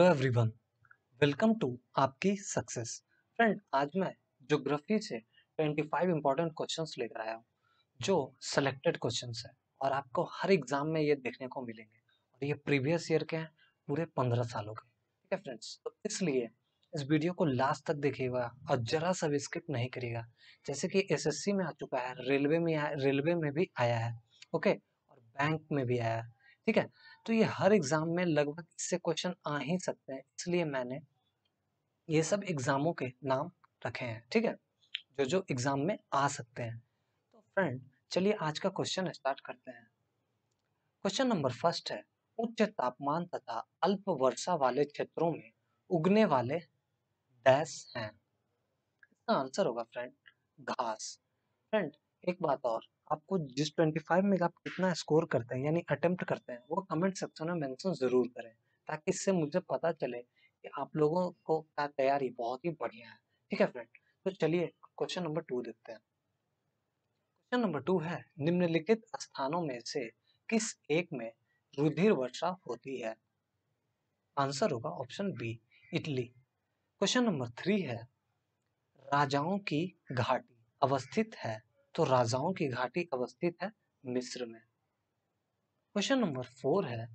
hello everyone welcome to आपकी success friend आज मैं ज्योग्राफी से 25 इंपॉर्टेंट क्वेश्चंस लेकर आया हूँ जो सिलेक्टेड क्वेश्चंस हैं और आपको हर एग्जाम में ये देखने को मिलेंगे और ये प्रीवियस ईयर के हैं पूरे 15 सालों के ठीक है फ्रेंड्स तो इसलिए इस वीडियो को लास्ट तक देखिएगा और जरा सा भी स्किप नहीं करिएगा जैसे कि एसएससी में आ चुका है रेलवे में रेलवे में भी आया है ओके और बैंक में भी आया है ठीक है तो ये हर एग्जाम में लगभग इससे क्वेश्चन आ ही सकते हैं इसलिए मैंने ये सब एग्जामों के नाम रखे हैं ठीक है जो जो एग्जाम में आ सकते हैं तो फ्रेंड चलिए आज का क्वेश्चन स्टार्ट करते हैं क्वेश्चन नंबर फर्स्ट है उच्च तापमान तथा अल्प वर्षा वाले क्षेत्रों में उगने वाले डैश हैं इसका आंसर होगा फ्रेंड घास फ्रेंड एक बात और आपको जिस 25 में आप कितना स्कोर करते हैं यानी अटेम्प्ट करते हैं वो कमेंट सेक्शन में मेंशन ज़रूर करें ताकि इससे मुझे पता चले कि आप लोगों को का तैयारी बहुत ही बढ़िया है ठीक है फ्रेंड तो चलिए क्वेश्चन नंबर टू देखते हैं क्वेश्चन नंबर टू है निम्नलिखित स्थानों में से किस एक में रुधिर वर्षा होती है आंसर होगा option B Italy question number three है राजाओं की घाटी अवस्थित है तो राजाओं की घाटी अवस्थित है मिस्र में क्वेश्चन नंबर फोर है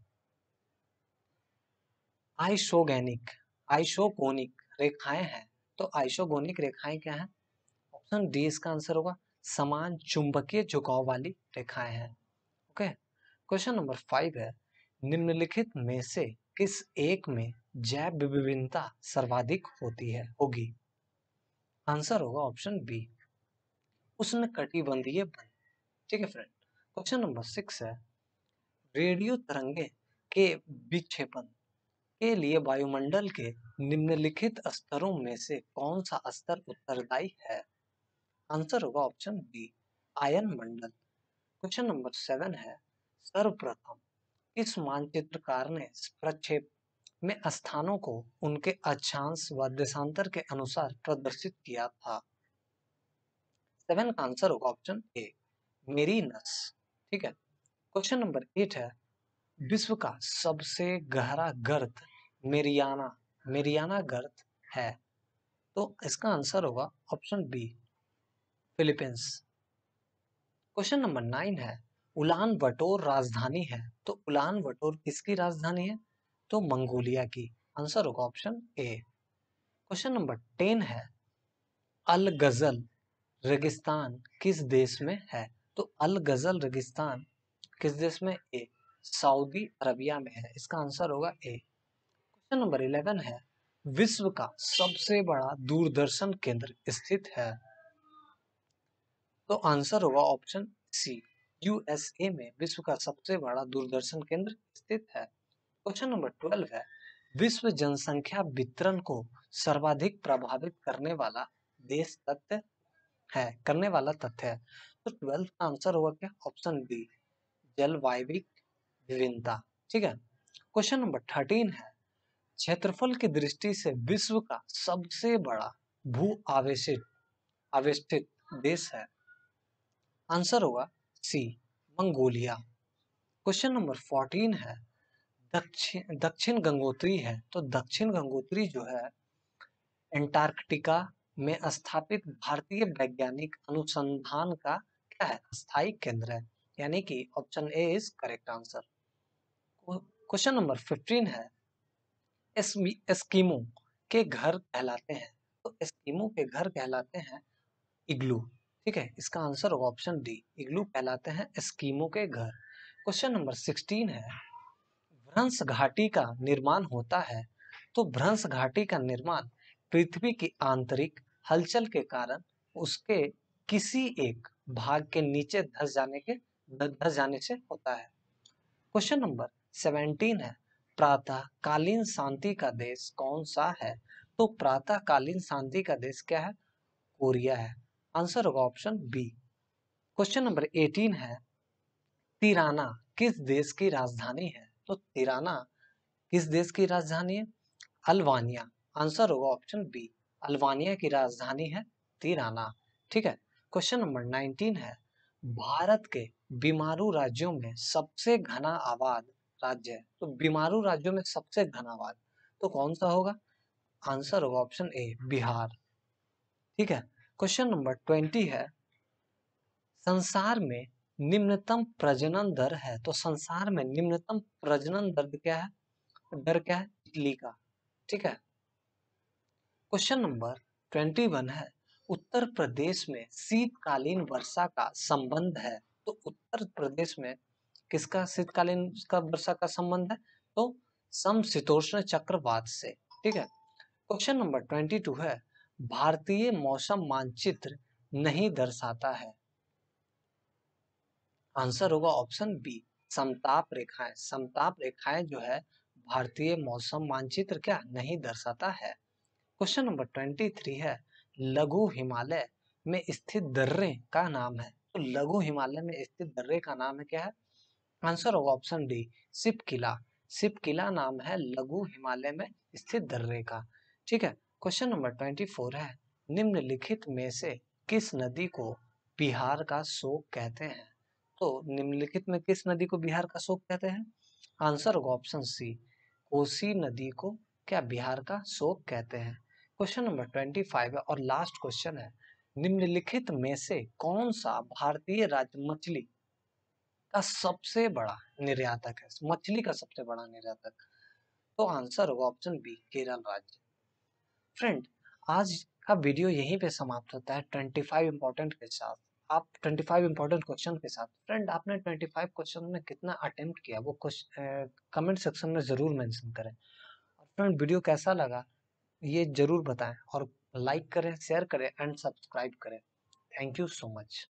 आइशोगैनिक आइशोकोनिक रेखाएं हैं तो आइशोगोनिक रेखाएं क्या है ऑप्शन डी इसका आंसर होगा समान चुंबकीय झुकाव वाली रेखाएं हैं ओके क्वेश्चन नंबर फाइव है निम्नलिखित में से किस एक में जैव विभिन्नता सर्वाधिक होती है होगी आंसर होगा ऑप्शन बी उष्ण कटिबंधीय वन ठीक है फ्रेंड क्वेश्चन नंबर सिक्स है रेडियो तरंगे के विक्षेपण के लिए वायुमंडल के निम्नलिखित स्तरों में से कौन सा स्तर उत्तरदायी है आंसर होगा ऑप्शन बी आयन मंडल क्वेश्चन नंबर सेवन है सर्वप्रथम किस मानचित्रकार ने प्रक्षेप में स्थानों को उनके अक्षांश व देशांतर के अनुसार प्रदर्शित किया था सेवन का आंसर होगा ऑप्शन ए मेरीनस ठीक है क्वेश्चन नंबर एट है विश्व का सबसे गहरा गर्त मेरियाना मेरियाना गर्त है तो इसका आंसर होगा option b Philippines question number nine है उलान बटोर राजधानी है तो उलान बटोर किसकी राजधानी है तो मंगोलिया की आंसर होगा option A question number ten है अल गजल रेगिस्तान किस देश में है तो अल गजल रेगिस्तान किस देश में ए सऊदी अरबिया में है इसका आंसर होगा ए क्वेश्चन नंबर इलेवन है विश्व का सबसे बड़ा दूरदर्शन केंद्र स्थित है तो आंसर होगा ऑप्शन सी यूएसए में विश्व का सबसे बड़ा दूरदर्शन केंद्र स्थित है क्वेश्चन नंबर ट्वेल्व है विश्व जनसंख्या वितरण को सर्वाधिक प्रभावित करने वाला देश तथ्य है करने वाला तथ्य है तो ट्वेल्थ का आंसर होगा क्या ऑप्शन बी जलवायविक विभिन्नता ठीक है क्वेश्चन नंबर थर्टीन है क्षेत्रफल की दृष्टि से विश्व का सबसे बड़ा भू आवेशित देश है आंसर होगा C Mongolia question number fourteen है दक्षिण दक्षिण गंगोत्री है तो दक्षिण गंगोत्री जो है एंटार्कटिका में स्थापित भारतीय वैज्ञानिक अनुसंधान का क्या है स्थायी केंद्र है यानी कि option A is correct answer question number fifteen है एस्कीमो के घर कहलाते हैं तो एस्कीमो के घर कहलाते हैं इग्लू ठीक है इसका आंसर होगा ऑप्शन डी इग्लू कहलाते हैं एस्कीमो के घर क्वेश्चन नंबर सिक्सटीन है भ्रंश घाटी का निर्माण होता है तो भ्रंश घाटी का निर्माण पृथ्वी की आंतरिक हलचल के कारण उसके किसी एक भाग के नीचे धस जाने के धस जाने से होता है क्वेश्चन नंबर सेवेंटीन है प्रातःकालीन शांति का देश कौन सा है तो प्रातःकालीन शांति का देश क्या है कोरिया है आंसर होगा option B question number eighteen है तिराना किस देश की राजधानी है तो तिराना किस देश की राजधानी है अल्बानिया आंसर होगा ऑप्शन बी अल्बानिया की राजधानी है तिराना ठीक है क्वेश्चन नंबर नाइनटीन है भारत के बीमारू राज्यों में सबसे घना आबाद राज्य है तो बीमारू राज्यों में सबसे घना आबाद तो कौन सा होगा आंसर होगा ऑप्शन ए बिहार ठीक है क्वेश्चन नंबर ट्वेंटी है संसार में निम्नतम प्रजनन दर है तो संसार में निम्नतम प्रजनन दर क्या है दर क्या है इटली का ठीक है क्वेश्चन नंबर ट्वेंटी वन है उत्तर प्रदेश में शीतकालीन वर्षा का संबंध है तो उत्तर प्रदेश में किसका शीतकालीन का वर्षा का संबंध है तो समशीतोष्ण चक्रवात से ठीक है क्वेश्चन नंबर ट्वेंटी टू है भारतीय मौसम मानचित्र नहीं दर्शाता है आंसर होगा ऑप्शन बी समताप रेखाएं समताप रेखाएं जो है भारतीय मौसम मानचित्र क्या नहीं दर्शाता है क्वेश्चन नंबर ट्वेंटी थ्री है लघु हिमालय में स्थित दर्रे का नाम है तो लघु हिमालय में स्थित दर्रे का नाम है क्या है आंसर होगा ऑप्शन डी सिप किला सिप किला नाम है लघु हिमालय में स्थित दर्रे का ठीक है क्वेश्चन नंबर ट्वेंटी फोर है निम्नलिखित में से किस नदी को बिहार का शोक कहते हैं तो निम्नलिखित में किस नदी को बिहार का शोक कहते हैं आंसर होगा ऑप्शन सी कोसी नदी को क्या बिहार का शोक कहते हैं क्वेश्चन नंबर ट्वेंटी फाइव है और लास्ट क्वेश्चन है निम्नलिखित में से कौन सा भारतीय राज्य मछली का सबसे बड़ा निर्यातक है मछली का सबसे बड़ा निर्यातक तो आंसर होगा ऑप्शन बी केरल राज्य फ्रेंड आज का वीडियो यहीं पे समाप्त होता है ट्वेंटी फाइव इंपॉर्टेंट के साथ आप ट्वेंटी फाइव इंपॉर्टेंट क्वेश्चन के साथ फ्रेंड आपने ट्वेंटी फाइव क्वेश्चन में कितना अटेम्प्ट किया वो कमेंट सेक्शन में ज़रूर मैंशन करें और फ्रेंड वीडियो कैसा लगा ये जरूर बताएं और लाइक करें शेयर करें एंड सब्सक्राइब करें थैंक यू सो मच